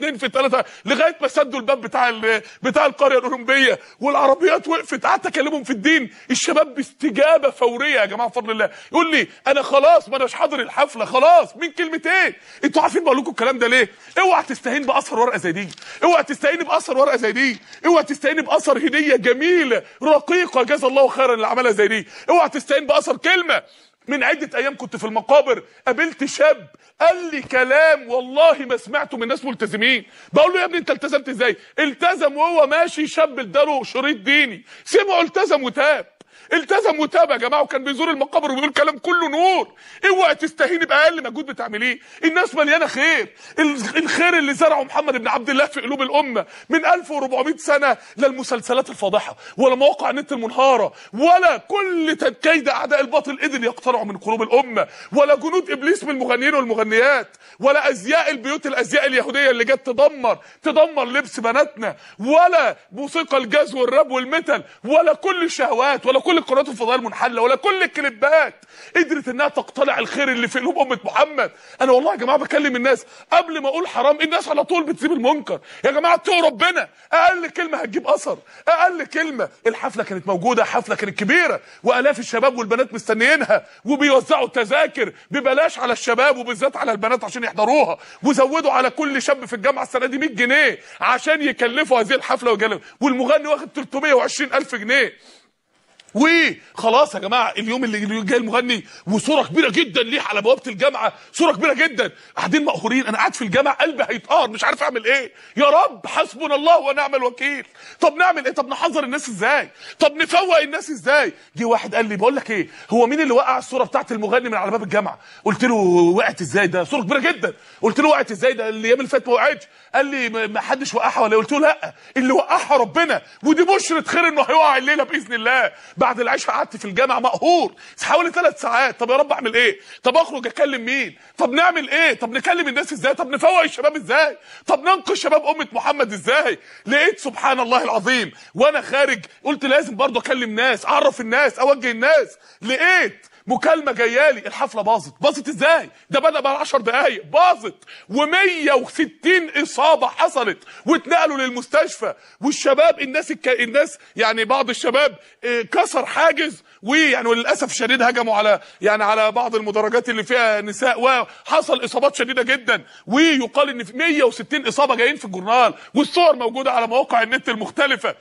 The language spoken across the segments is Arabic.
اثنين في ثلاثه لغايه ما سدوا الباب بتاع بتاع القريه الاولمبيه والعربيات وقفت قعدت اكلمهم في الدين الشباب باستجابه فوريه يا جماعه بفضل الله يقول لي انا خلاص ما اناش حاضر الحفله خلاص من كلمتين انتوا عارفين بقول لكم الكلام ده ليه اوعى تستهين باثر ورقه زي دي اوعى تستهين باثر ورقه زي دي اوعى تستهين باثر هديه جميله رقيقه جزا الله خيرا اللي عملها زي دي اوعى تستهين باثر كلمه من عده ايام كنت في المقابر قابلت شاب قال لي كلام والله ما سمعته من ناس ملتزمين بقول له يا ابني انت التزمت ازاي التزم وهو ماشي شاب اداله شريط ديني سيبه التزم وتاب التزم وتابع يا جماعه وكان بيزور المقابر وبيقول كلام كله نور اوعى إيه تستهيني باقل مجهود بتعمليه الناس مليانه خير الخير اللي زرعه محمد بن عبد الله في قلوب الامه من 1400 سنه لا المسلسلات الفاضحه ولا مواقع النت المنهاره ولا كل تنكيد اعداء الباطل قدر يقترعوا من قلوب الامه ولا جنود ابليس من المغنيين والمغنيات ولا ازياء البيوت الازياء اليهوديه اللي جت تدمر تدمر لبس بناتنا ولا موسيقى الجاز والراب والميتال ولا كل الشهوات ولا كل القنوات الفضائيه المنحله ولا كل الكليبات قدرت انها تقتلع الخير اللي في قلوب امه محمد انا والله يا جماعه بكلم الناس قبل ما اقول حرام الناس على طول بتسيب المنكر يا جماعه اتقوا ربنا اقل كلمه هتجيب اثر اقل كلمه الحفله كانت موجوده حفله كانت كبيره والاف الشباب والبنات مستنيينها وبيوزعوا تذاكر ببلاش على الشباب وبالذات على البنات عشان يحضروها وزودوا على كل شاب في الجامعه السنه دي 100 جنيه عشان يكلفوا هذه الحفله والمغني واخد 320 الف جنيه وخلاص يا جماعه اليوم اللي جاي المغني وصوره كبيره جدا ليه على بوابه الجامعه صوره كبيره جدا قاعدين مقهورين انا قاعد في الجامعه قلبي هيتقهر مش عارف اعمل ايه يا رب حسبنا الله ونعم الوكيل طب نعمل ايه طب نحذر الناس ازاي طب نفوق الناس ازاي جه واحد قال لي بقول لك ايه هو مين اللي وقع الصوره بتاعت المغني من على باب الجامعه قلت له وقعت ازاي ده صوره كبيره جدا قلت له وقعت ازاي ده الايام اللي فاتت ما وقعتش قال لي ما حدش وقعها ولا إيه؟ قلت له لا اللي وقعها ربنا ودي بشره خير انه هيقع الليله باذن الله بعد العشاء قعدت في الجامع مقهور حوالي ثلاث ساعات طب يا رب اعمل ايه طب اخرج اكلم مين طب نعمل ايه طب نكلم الناس ازاي طب نفوق الشباب ازاي طب ننقش شباب امه محمد ازاي لقيت سبحان الله العظيم وانا خارج قلت لازم برضه اكلم ناس اعرف الناس اوجه الناس لقيت مكالمه جايه لي الحفله باظت باظت ازاي ده بدا بقى 10 دقايق باظت و160 اصابه حصلت واتنقلوا للمستشفى والشباب الناس الك... الناس يعني بعض الشباب آه، كسر حاجز ويعني وللاسف الشديد هجموا على يعني على بعض المدرجات اللي فيها نساء وحصل اصابات شديده جدا ويقال ان في 160 اصابه جايين في الجورنال والصور موجوده على مواقع النت المختلفه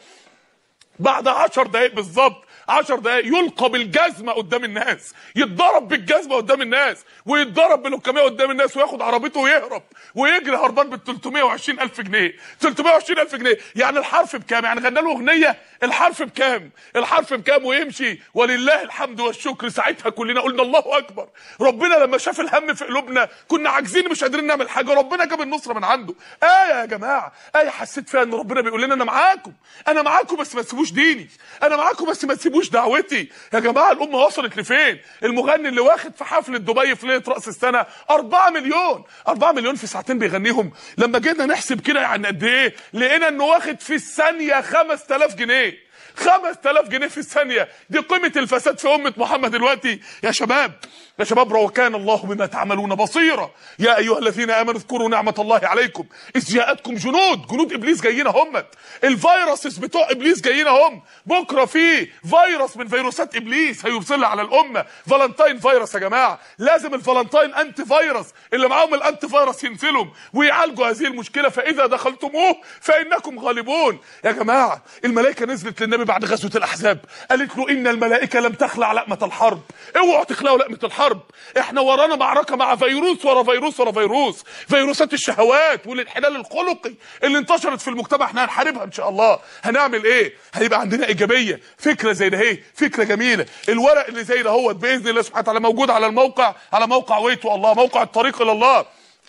بعد 10 دقائق بالظبط 10 دقائق يلقى بالجزمه قدام الناس يتضرب بالجزمه قدام الناس ويتضرب بالحكاميه قدام الناس وياخد عربيته ويهرب ويجري هربان بال 320000 جنيه 320000 جنيه يعني الحرف بكام يعني غنى له اغنيه الحرف بكام الحرف بكام ويمشي ولله الحمد والشكر ساعتها كلنا قلنا الله اكبر ربنا لما شاف الهم في قلوبنا كنا عاجزين مش قادرين نعمل حاجه ربنا جاب النصره من عنده ايه يا جماعه ايه حسيت فيها ان ربنا بيقول لنا انا معاكم انا معاكم بس ما تسيبوش ديني انا معاكم بس ما تسيبوش مالكوش دعوتي يا جماعه الامه وصلت لفين المغني اللي واخد في حفله دبي في ليله راس السنه 4 مليون 4 مليون في ساعتين بيغنيهم لما جينا نحسب كده يعني قد ايه لقينا انه واخد في الثانيه 5000 جنيه 5000 جنيه في الثانيه دي قيمه الفساد في امه محمد دلوقتي يا شباب يا شباب وكان الله بما تعملون بصيرا يا ايها الذين امنوا اذكروا نعمه الله عليكم اذ جاءتكم جنود جنود ابليس جايين هم الفيروسز بتوع ابليس جايين هم بكره في فيروس من فيروسات ابليس هيوصل على الامه فالنتاين فيروس يا جماعه لازم الفالنتاين انتي فيروس اللي معاهم الانتي فيروس ينفلهم ويعالجوا هذه المشكله فاذا دخلتموه فانكم غالبون يا جماعه الملائكه نزلت النبي بعد غزوه الاحزاب قالت له ان الملائكه لم تخلع لقمه الحرب اوعوا تخلعوا لقمه الحرب احنا ورانا معركه مع فيروس ورا فيروس ورا فيروس فيروسات الشهوات والانحلال الخلقي اللي انتشرت في المجتمع احنا هنحاربها ان شاء الله هنعمل ايه هيبقى عندنا ايجابيه فكره زي ده فكره جميله الورق اللي زي ده هو باذن الله سبحانه وتعالى موجود على الموقع على موقع ويتو الله موقع الطريق الى الله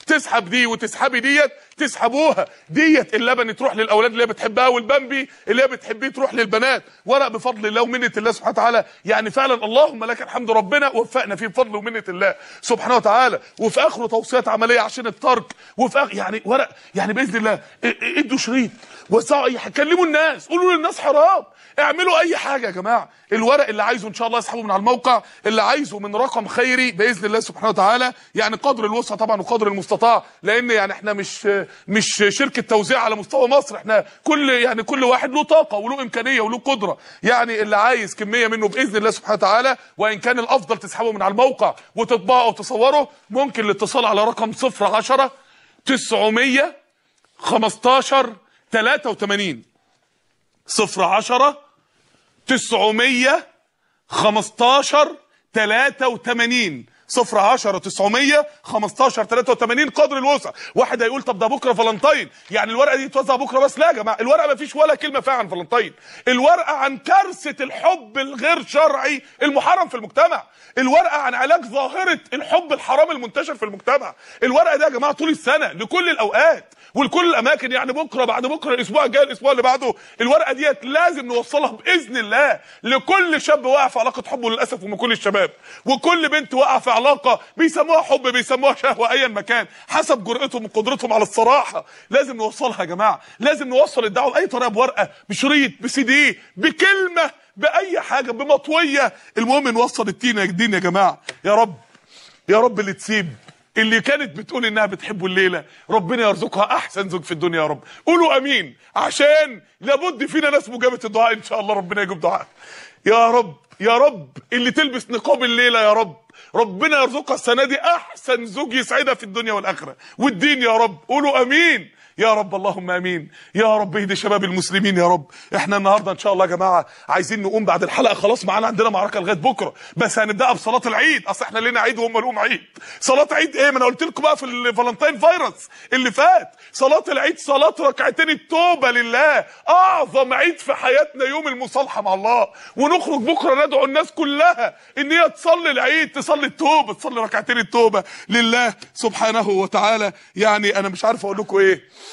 تسحب دي وتسحبي ديت تسحبوها ديت اللبن تروح للاولاد اللي هي بتحبها والبامبي اللي هي بتحبيه تروح للبنات ورق بفضل الله ومنه الله سبحانه وتعالى يعني فعلا اللهم لك الحمد ربنا وفقنا فيه بفضل ومنه الله سبحانه وتعالى وفي اخره توصيات عمليه عشان الترك وفي أخ... يعني ورق يعني باذن الله ادوا شريط وسعوا اي حاجه كلموا الناس قولوا للناس حرام اعملوا اي حاجه يا جماعه الورق اللي عايزه ان شاء الله اسحبه من على الموقع اللي عايزه من رقم خيري باذن الله سبحانه وتعالى يعني قدر الوسع طبعا وقدر المستطاع لان يعني احنا مش مش شركه توزيع على مستوى مصر احنا كل يعني كل واحد له طاقه وله امكانيه وله قدره يعني اللي عايز كميه منه باذن الله سبحانه وتعالى وان كان الافضل تسحبه من على الموقع وتطبعه وتصوره ممكن الاتصال على رقم 010 900 15 83 010 900 15 83 صفر 10 900 15 83 قدر الوسع واحد هيقول طب ده بكره فالنتين يعني الورقه دي توزع بكره بس لا يا جماعه الورقه ما فيش ولا كلمه فيها عن فالنتين الورقه عن كارثه الحب الغير شرعي المحرم في المجتمع الورقه عن علاج ظاهره الحب الحرام المنتشر في المجتمع الورقه دي يا جماعه طول السنه لكل الاوقات ولكل الاماكن يعني بكره بعد بكره الاسبوع الجاي الاسبوع اللي بعده الورقه ديت لازم نوصلها باذن الله لكل شاب واقع في علاقه حب للاسف ومن كل الشباب وكل بنت واقعه في علاقه بيسموها حب بيسموها شهوه ايا مكان حسب جرأتهم وقدرتهم على الصراحه لازم نوصلها يا جماعه لازم نوصل الدعوه باي طريقه بورقه بشريط بسي دي بكلمه باي حاجه بمطويه المهم نوصل الدين يا جماعه يا رب يا رب اللي تسيب اللي كانت بتقول انها بتحبه الليله ربنا يرزقها احسن زوج في الدنيا يا رب قولوا امين عشان لابد فينا ناس مجابه الدعاء ان شاء الله ربنا يجيب دعاء يا رب يا رب اللي تلبس نقاب الليله يا رب ربنا يرزقها السنه دي احسن زوج يسعدها في الدنيا والاخره والدين يا رب قولوا امين يا رب اللهم امين يا رب اهدي شباب المسلمين يا رب احنا النهارده ان شاء الله يا جماعه عايزين نقوم بعد الحلقه خلاص معانا عندنا معركه لغايه بكره بس هنبداها بصلاه العيد اصل احنا لينا عيد وهم لهم عيد صلاه عيد ايه ما انا قلت لكم بقى في الفالنتين فايروس اللي فات صلاه العيد صلاه ركعتين التوبه لله اعظم عيد في حياتنا يوم المصالحه مع الله ونخرج بكره ندعو الناس كلها ان هي تصلي العيد تصلي التوبه تصلي ركعتين التوبه لله سبحانه وتعالى يعني انا مش عارف اقول لكم ايه